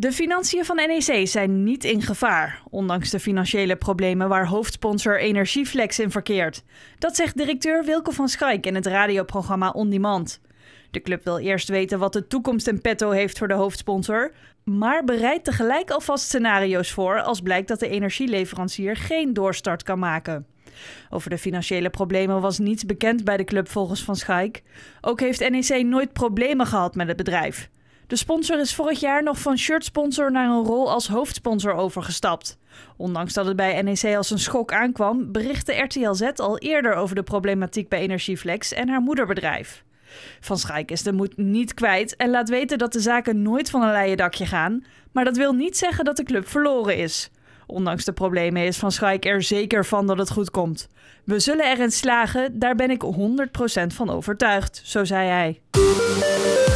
De financiën van NEC zijn niet in gevaar, ondanks de financiële problemen waar hoofdsponsor Energieflex in verkeert. Dat zegt directeur Wilke van Schaik in het radioprogramma On Demand. De club wil eerst weten wat de toekomst in petto heeft voor de hoofdsponsor, maar bereidt tegelijk alvast scenario's voor als blijkt dat de energieleverancier geen doorstart kan maken. Over de financiële problemen was niets bekend bij de club volgens Van Schaik. Ook heeft NEC nooit problemen gehad met het bedrijf. De sponsor is vorig jaar nog van shirtsponsor naar een rol als hoofdsponsor overgestapt. Ondanks dat het bij NEC als een schok aankwam, berichtte RTLZ al eerder over de problematiek bij Energieflex en haar moederbedrijf. Van Schaik is de moed niet kwijt en laat weten dat de zaken nooit van een leien dakje gaan, maar dat wil niet zeggen dat de club verloren is. Ondanks de problemen is Van Schaik er zeker van dat het goed komt. We zullen erin slagen, daar ben ik 100% van overtuigd, zo zei hij.